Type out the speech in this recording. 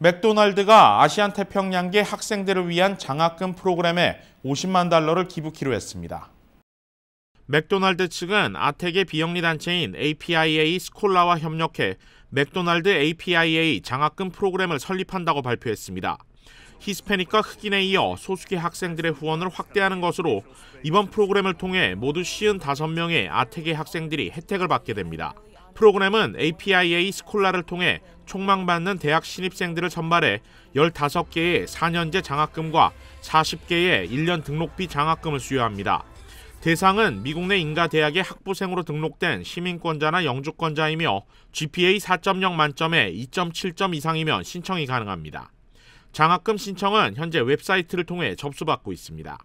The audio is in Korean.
맥도날드가 아시안 태평양계 학생들을 위한 장학금 프로그램에 50만 달러를 기부키로 했습니다. 맥도날드 측은 아텍의 비영리 단체인 APIA 스콜라와 협력해 맥도날드 APIA 장학금 프로그램을 설립한다고 발표했습니다. 히스패닉과 흑인에 이어 소수계 학생들의 후원을 확대하는 것으로 이번 프로그램을 통해 모두 55명의 아텍의 학생들이 혜택을 받게 됩니다. 프로그램은 APIA 스콜라를 통해 촉망받는 대학 신입생들을 선발해 15개의 4년제 장학금과 40개의 1년 등록비 장학금을 수여합니다. 대상은 미국 내 인가 대학의 학부생으로 등록된 시민권자나 영주권자이며 GPA 4.0 만점에 2.7점 이상이면 신청이 가능합니다. 장학금 신청은 현재 웹사이트를 통해 접수받고 있습니다.